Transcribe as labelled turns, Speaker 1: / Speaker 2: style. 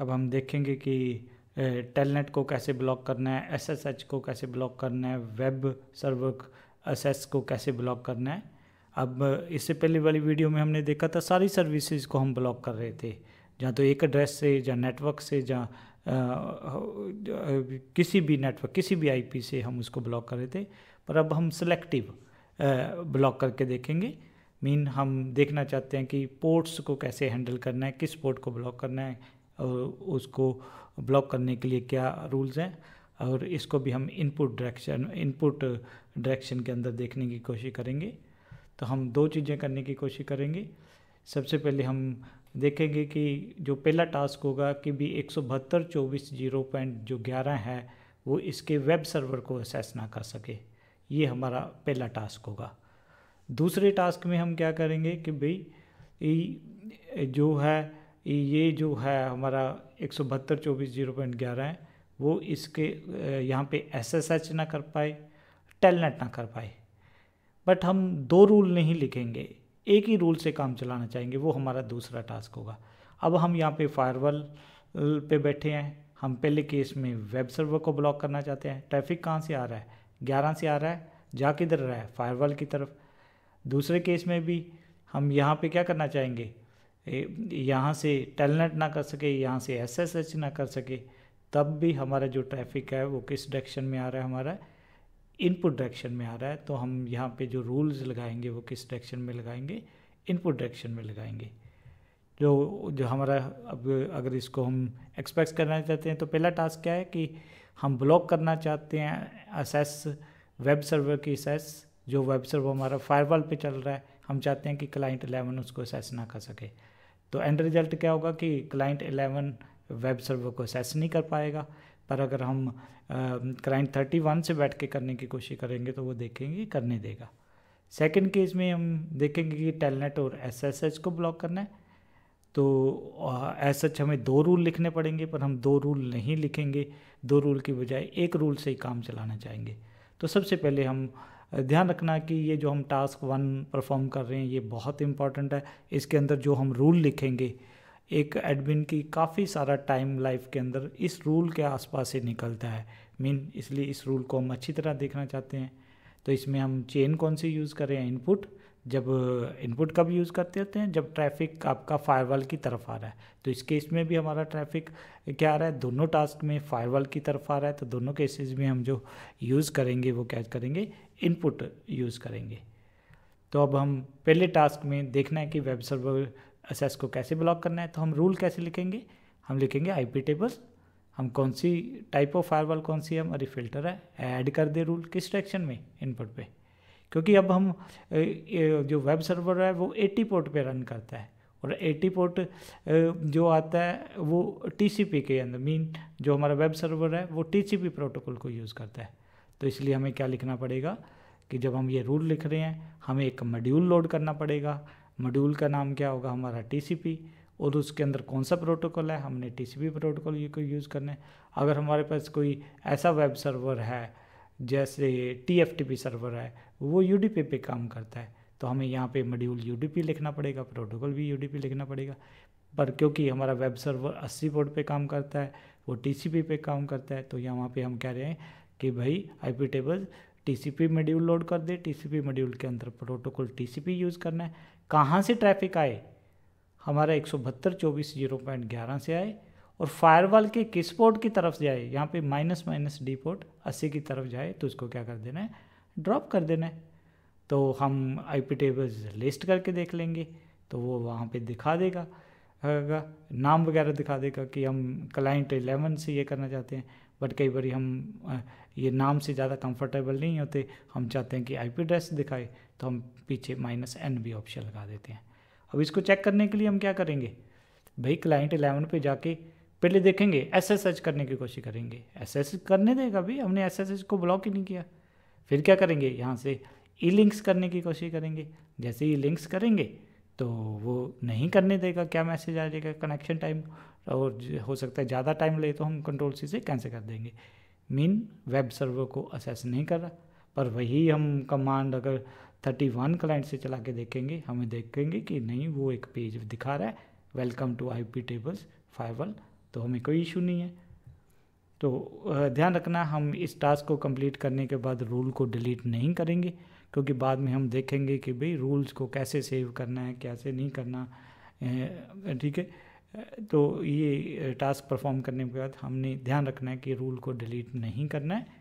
Speaker 1: अब हम देखेंगे कि टेलनेट को कैसे ब्लॉक करना है एसएसएच को कैसे ब्लॉक करना है वेब सर्वर एसएस को कैसे ब्लॉक करना है अब इससे पहले वाली वीडियो में हमने देखा था सारी सर्विसेज को हम ब्लॉक कर रहे थे जहाँ तो एक एड्रेस से या नेटवर्क से या किसी भी नेटवर्क किसी भी आईपी से हम उसको ब्लॉक कर रहे थे पर अब हम सेलेक्टिव ब्लॉक करके देखेंगे मीन हम देखना चाहते हैं कि पोर्ट्स को कैसे हैंडल करना है किस पोर्ट को ब्लॉक करना है और उसको ब्लॉक करने के लिए क्या रूल्स हैं और इसको भी हम इनपुट डायरेक्शन इनपुट डायरेक्शन के अंदर देखने की कोशिश करेंगे तो हम दो चीज़ें करने की कोशिश करेंगे सबसे पहले हम देखेंगे कि जो पहला टास्क होगा कि भी एक सौ बहत्तर चौबीस जीरो पॉइंट जो ग्यारह है वो इसके वेब सर्वर को असेस ना कर सके ये हमारा पहला टास्क होगा दूसरे टास्क में हम क्या करेंगे कि भाई जो है ये जो है हमारा एक सौ बहत्तर चौबीस जीरो पॉइंट ग्यारह है वो इसके यहाँ पे एस एस एच ना कर पाए टेलनेट ना कर पाए बट हम दो रूल नहीं लिखेंगे एक ही रूल से काम चलाना चाहेंगे वो हमारा दूसरा टास्क होगा अब हम यहाँ पे फायरवॉल पे बैठे हैं हम पहले केस में वेब सर्वर को ब्लॉक करना चाहते हैं ट्रैफिक कहाँ से आ रहा है ग्यारह से आ रहा है जा किधर रहा है फायरवॉल की तरफ दूसरे केस में भी हम यहाँ पे क्या करना चाहेंगे यहाँ से टेलनेट ना कर सके यहाँ से एसएसएच ना कर सके तब भी हमारा जो ट्रैफिक है वो किस डायरेक्शन में आ रहा है हमारा इनपुट डायरेक्शन में आ रहा है तो हम यहाँ पे जो रूल्स लगाएंगे वो किस डायरेक्शन में लगाएंगे इनपुट डायरेक्शन में लगाएंगे जो जो हमारा अब अगर इसको हम एक्सपेक्ट करना चाहते हैं तो पहला टास्क क्या है कि हम ब्लॉक करना चाहते हैं असेस वेब सर्वर की असेस जो वेब सर्वर हमारा फायरवॉल पे चल रहा है हम चाहते हैं कि क्लाइंट 11 उसको असेस ना कर सके तो एंड रिजल्ट क्या होगा कि क्लाइंट 11 वेब सर्वर को एक्सेस नहीं कर पाएगा पर अगर हम क्लाइंट थर्टी वन से बैठ के करने की कोशिश करेंगे तो वो देखेंगे करने देगा सेकेंड केस में हम देखेंगे कि टेलनेट और एस को ब्लॉक करना है तो एस एच हमें दो रूल लिखने पड़ेंगे पर हम दो रूल नहीं लिखेंगे दो रूल की बजाय एक रूल से ही काम चलाना चाहेंगे तो सबसे पहले हम ध्यान रखना कि ये जो हम टास्क वन परफॉर्म कर रहे हैं ये बहुत इम्पॉर्टेंट है इसके अंदर जो हम रूल लिखेंगे एक एडमिन की काफ़ी सारा टाइम लाइफ के अंदर इस रूल के आसपास से निकलता है मीन इसलिए इस रूल को हम अच्छी तरह देखना चाहते हैं तो इसमें हम चेन कौन सी यूज़ करें इनपुट जब इनपुट कब यूज़ करते होते हैं जब ट्रैफिक आपका फायरवॉल की तरफ आ रहा है तो इस केस में भी हमारा ट्रैफिक क्या आ रहा है दोनों टास्क में फायरवॉल की तरफ आ रहा है तो दोनों केसेस में हम जो यूज़ करेंगे वो क्या करेंगे इनपुट यूज़ करेंगे तो अब हम पहले टास्क में देखना है कि वेब सर्वर एक्सेस को कैसे ब्लॉक करना है तो हम रूल कैसे लिखेंगे हम लिखेंगे पी टेबल हम कौन सी टाइप ऑफ फायरवॉल कौन सी हमारी फिल्टर है ऐड कर दे रूल किस डायरेक्शन में इनपुट पर क्योंकि अब हम जो वेब सर्वर है वो 80 पोर्ट पे रन करता है और 80 पोर्ट जो आता है वो टीसीपी के अंदर मीन जो हमारा वेब सर्वर है वो टीसीपी प्रोटोकॉल को यूज़ करता है तो इसलिए हमें क्या लिखना पड़ेगा कि जब हम ये रूल लिख रहे हैं हमें एक मॉड्यूल लोड करना पड़ेगा मॉड्यूल का नाम क्या होगा हमारा टी और उसके अंदर कौन सा प्रोटोकॉल है हमने पी प्रोटोकॉल को यूज़ करना है अगर हमारे पास कोई ऐसा वेब सर्वर है जैसे टी सर्वर है वो यू पे काम करता है तो हमें यहाँ पे मॉड्यूल यू लिखना पड़ेगा प्रोटोकॉल भी यू लिखना पड़ेगा पर क्योंकि हमारा वेब सर्वर 80 पोर्ट पे काम करता है वो पी पे काम करता है तो यहाँ पे हम कह रहे हैं कि भाई I P table T C P module load कर दे टी सी पी मॉड्यूल के अंदर protocol T C P use करना है कहाँ से ट्रैफिक आए हमारा एक सौ बहत्तर चौबीस जीरो पॉइंट ग्यारह से आए और फायरवॉल के किस पोर्ट की तरफ जाए यहाँ पे माइनस माइनस डी पोर्ट अस्सी की तरफ जाए तो उसको क्या कर देना है ड्रॉप कर देना है तो हम आई पी टेबल्स लिस्ट करके देख लेंगे तो वो वहाँ पे दिखा देगा नाम वगैरह दिखा देगा कि हम क्लाइंट एलेवन से ये करना चाहते हैं बट कई बार हम ये नाम से ज़्यादा कंफर्टेबल नहीं होते हम चाहते हैं कि आईपी एड्रेस दिखाए तो हम पीछे माइनस एन भी ऑप्शन लगा देते हैं अब इसको चेक करने के लिए हम क्या करेंगे भाई क्लाइंट एलेवन पे जाके पहले देखेंगे एस एस एच करने की कोशिश करेंगे एस एस करने देगा भी हमने एस एस एच को ब्लॉक ही नहीं किया फिर क्या करेंगे यहाँ से ई लिंक्स करने की कोशिश करेंगे जैसे ई लिंक्स करेंगे तो वो नहीं करने देगा क्या मैसेज आ जाएगा कनेक्शन टाइम और हो सकता है ज़्यादा टाइम ले तो हम कंट्रोल सी से कैंसिल कर देंगे मीन वेब सर्वर को असेस नहीं कर रहा पर वही हम कमांड अगर 31 क्लाइंट से चला के देखेंगे हमें देखेंगे कि नहीं वो एक पेज दिखा रहा है welcome to I P tables फाइवल तो हमें कोई इशू नहीं है तो ध्यान रखना हम इस टास्क को कंप्लीट करने के बाद रूल को डिलीट नहीं करेंगे क्योंकि बाद में हम देखेंगे कि भाई रूल्स को कैसे सेव करना है कैसे नहीं करना ठीक है तो ये टास्क परफॉर्म करने के बाद हमने ध्यान रखना है कि रूल को डिलीट नहीं करना है